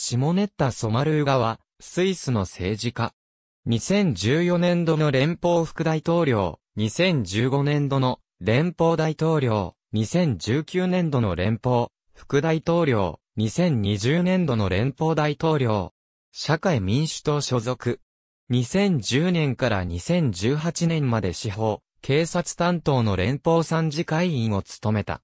下ネッタ・ソマルーガは、スイスの政治家。2014年度の連邦副大統領、2015年度の連邦大統領、2019年度の連邦副大統領、2020年度の連邦大統領、社会民主党所属。2010年から2018年まで司法、警察担当の連邦参事会員を務めた。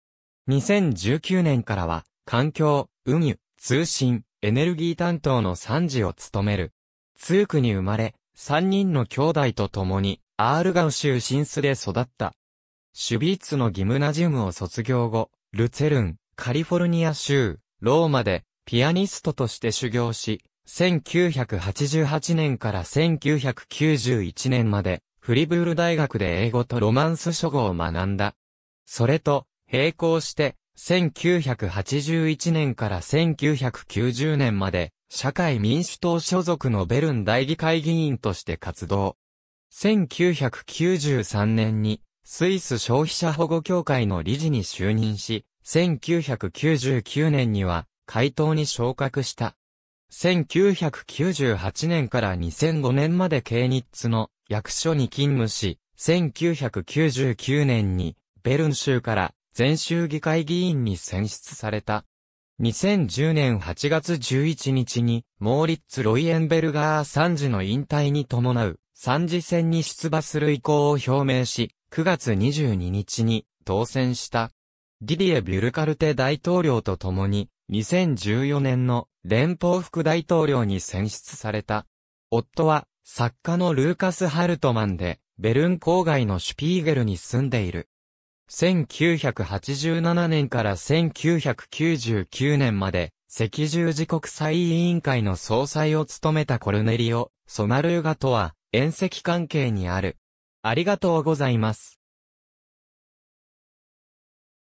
2019年からは、環境、運輸、通信、エネルギー担当の参事を務める。ツークに生まれ、三人の兄弟と共に、アールガウ州新スで育った。シュビーツのギムナジウムを卒業後、ルツェルン、カリフォルニア州、ローマで、ピアニストとして修行し、1988年から1991年まで、フリブール大学で英語とロマンス書語を学んだ。それと、並行して、1981年から1990年まで、社会民主党所属のベルン大議会議員として活動。1993年に、スイス消費者保護協会の理事に就任し、1999年には、回答に昇格した。1998年から2005年までケーニッツの役所に勤務し、1999年にベルン州から全州議会議員に選出された。2010年8月11日に、モーリッツ・ロイエンベルガー参事の引退に伴う、参事選に出馬する意向を表明し、9月22日に当選した。ディディエ・ビュルカルテ大統領と共に、2014年の連邦副大統領に選出された。夫は、作家のルーカス・ハルトマンで、ベルン郊外のシュピーゲルに住んでいる。1987年から1999年まで、赤十字国際委員会の総裁を務めたコルネリオ・ソナルーガとは、遠赤関係にある。ありがとうございます。